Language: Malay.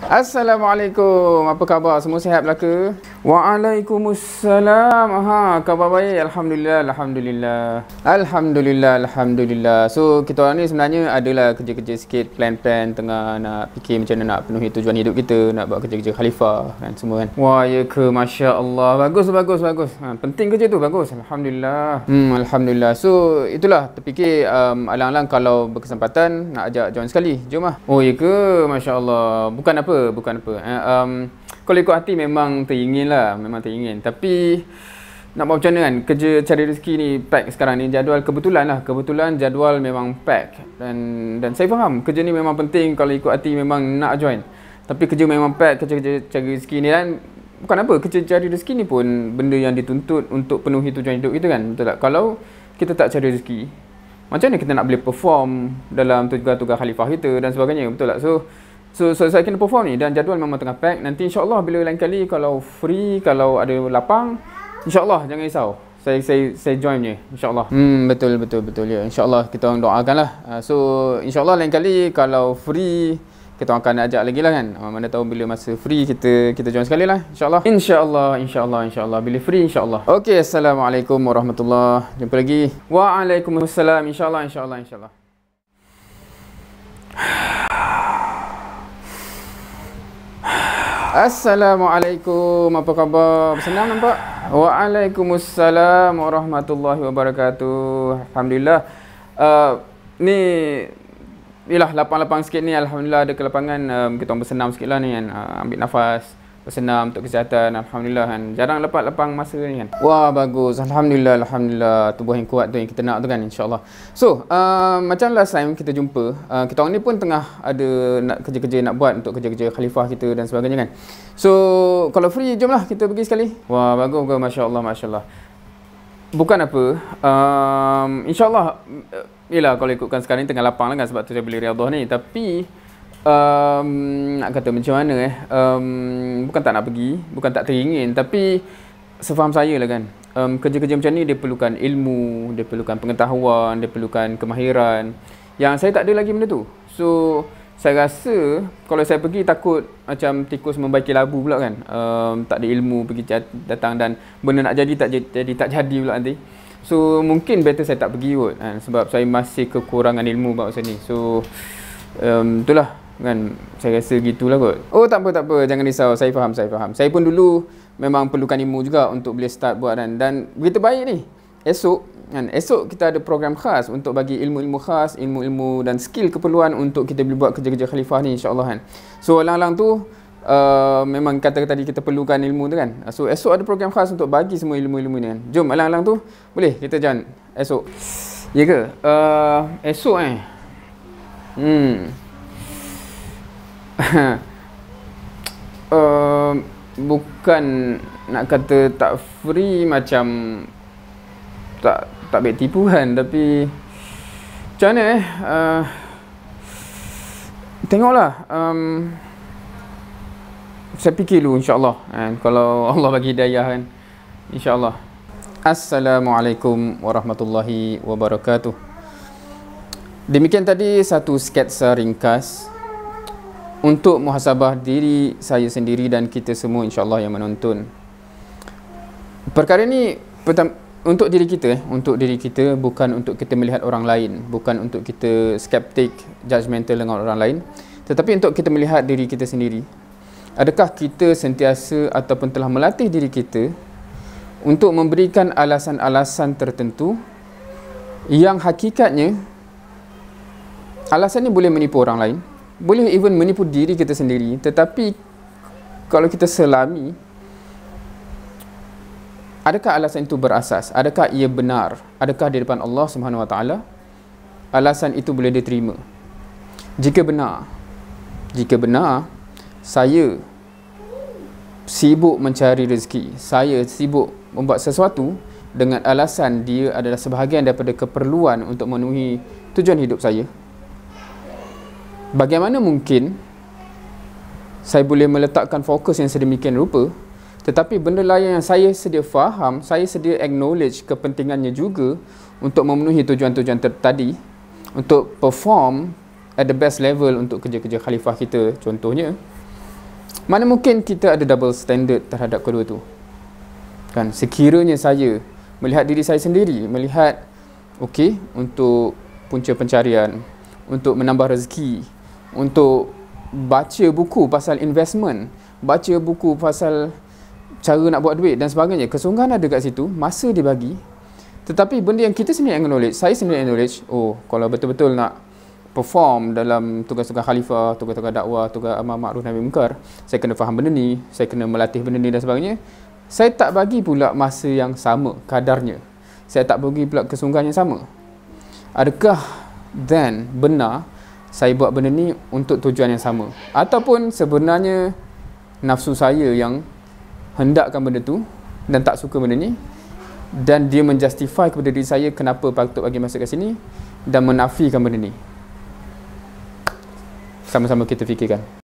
Assalamualaikum. Apa khabar? Semua sihat belaka? Waalaikumsalam. Ha, khabar baik. Alhamdulillah, alhamdulillah. Alhamdulillah, alhamdulillah. So, kita orang ni sebenarnya adalah kerja-kerja sikit, plan-plan tengah nak fikir macam mana nak penuhi tujuan hidup kita, nak buat kerja-kerja khalifah dan semua kan. Wah, ya ke masya-Allah. Bagus, bagus, bagus. Ha, penting kerja tu, bagus. Alhamdulillah. Hmm, alhamdulillah. So, itulah terfikir um, alang-alang kalau berkesempatan nak ajak join sekali. Jom ah. Oh, ya ke masya-Allah. Bukan apa, bukan apa. Eh, um, kalau ikut hati memang teringin lah memang teringin tapi nak buat macam mana kan kerja cari rezeki ni pack sekarang ni jadual kebetulan lah kebetulan jadual memang pack dan dan saya faham kerja ni memang penting kalau ikut hati memang nak join tapi kerja memang pack kerja-kerja cari rezeki ni kan bukan apa kerja cari rezeki ni pun benda yang dituntut untuk penuhi tujuan hidup kita kan betul tak kalau kita tak cari rezeki macam mana kita nak boleh perform dalam tugas-tugas khalifah kita dan sebagainya betul tak so So, so saya kena perform ni dan jadual memang tengah pack nanti Insya Allah bila lain kali kalau free kalau ada lapang Insya Allah jangan risau saya saya saya join je insyaallah hmm betul betul betul ya insyaallah kita orang doakanlah uh, ah, so insyaallah lain kali kalau free kita akan ajak lagi lah kan ah, mana tahu bila masa free kita kita join sekali lah insyaallah insyaallah insyaallah insyaallah bila free insyaallah okey assalamualaikum warahmatullahi jumpa lagi waalaikumsalam insyaallah insyaallah insyaallah Assalamualaikum. Apa khabar? Senang nampak? Waalaikumsalam warahmatullahi wabarakatuh. Alhamdulillah. Uh, ni Yalah, lapang-lapang sikit ni Alhamdulillah ada kelapangan um, Kita orang bersenam sikit lah ni kan uh, Ambil nafas bersenam untuk kesihatan alhamdulillah kan jarang lepas lepang masa ni kan wah bagus alhamdulillah alhamdulillah tubuh yang kuat tu yang kita nak tu kan insyaallah so uh, macam last time kita jumpa uh, kita orang ni pun tengah ada nak kerja-kerja nak buat untuk kerja-kerja khalifah kita dan sebagainya kan so kalau free jomlah kita pergi sekali wah bagus bagus masyaallah masyaallah bukan apa um, insyaallah uh, yalah kalau ikutkan sekarang ni tengah lapang lah kan sebab tu saya beli riadhah ni tapi um, nak kata macam mana eh um, bukan tak nak pergi bukan tak teringin tapi sefaham saya lah kan um, kerja-kerja macam ni dia perlukan ilmu dia perlukan pengetahuan dia perlukan kemahiran yang saya tak ada lagi benda tu so saya rasa kalau saya pergi takut macam tikus membaiki labu pula kan um, tak ada ilmu pergi datang dan benda nak jadi tak jadi tak jadi pula nanti so mungkin better saya tak pergi kot kan? sebab saya masih kekurangan ilmu bab sini so um, itulah kan saya rasa gitulah kot oh tak apa tak apa jangan risau saya faham saya faham saya pun dulu memang perlukan ilmu juga untuk boleh start buat dan dan berita baik ni esok kan esok kita ada program khas untuk bagi ilmu-ilmu khas ilmu-ilmu dan skill keperluan untuk kita boleh buat kerja-kerja khalifah ni insyaallah kan so alang-alang tu Uh, memang kata tadi kita perlukan ilmu tu kan So esok ada program khas untuk bagi semua ilmu-ilmu ni kan Jom alang-alang tu Boleh kita jalan esok Ya ke? Uh, esok eh Hmm uh, bukan nak kata tak free macam tak tak baik tipu kan tapi macam mana eh uh, tengoklah um, saya fikir dulu insyaAllah kan, kalau Allah bagi daya kan insyaAllah Assalamualaikum warahmatullahi wabarakatuh demikian tadi satu sketsa ringkas untuk muhasabah diri saya sendiri dan kita semua insyaallah yang menonton perkara ni untuk diri kita eh, untuk diri kita bukan untuk kita melihat orang lain bukan untuk kita skeptik judgmental dengan orang lain tetapi untuk kita melihat diri kita sendiri adakah kita sentiasa ataupun telah melatih diri kita untuk memberikan alasan-alasan tertentu yang hakikatnya alasan ni boleh menipu orang lain boleh even menipu diri kita sendiri tetapi kalau kita selami adakah alasan itu berasas adakah ia benar adakah di depan Allah Subhanahu Wa Taala alasan itu boleh diterima jika benar jika benar saya sibuk mencari rezeki saya sibuk membuat sesuatu dengan alasan dia adalah sebahagian daripada keperluan untuk memenuhi tujuan hidup saya bagaimana mungkin saya boleh meletakkan fokus yang sedemikian rupa tetapi benda lain yang saya sedia faham, saya sedia acknowledge kepentingannya juga untuk memenuhi tujuan-tujuan ter- tadi untuk perform at the best level untuk kerja-kerja khalifah kita contohnya mana mungkin kita ada double standard terhadap kedua tu kan sekiranya saya melihat diri saya sendiri melihat okey untuk punca pencarian untuk menambah rezeki untuk baca buku pasal investment, baca buku pasal cara nak buat duit dan sebagainya. Kesungguhan ada kat situ, masa dia bagi. Tetapi benda yang kita sendiri acknowledge, saya sendiri acknowledge. oh kalau betul-betul nak perform dalam tugas-tugas khalifah, tugas-tugas dakwah, tugas amal Makruh Nabi Mekar, saya kena faham benda ni, saya kena melatih benda ni dan sebagainya. Saya tak bagi pula masa yang sama kadarnya. Saya tak bagi pula kesungguhan yang sama. Adakah then benar saya buat benda ni untuk tujuan yang sama ataupun sebenarnya nafsu saya yang hendakkan benda tu dan tak suka benda ni dan dia menjustify kepada diri saya kenapa patut bagi masuk ke sini dan menafikan benda ni sama-sama kita fikirkan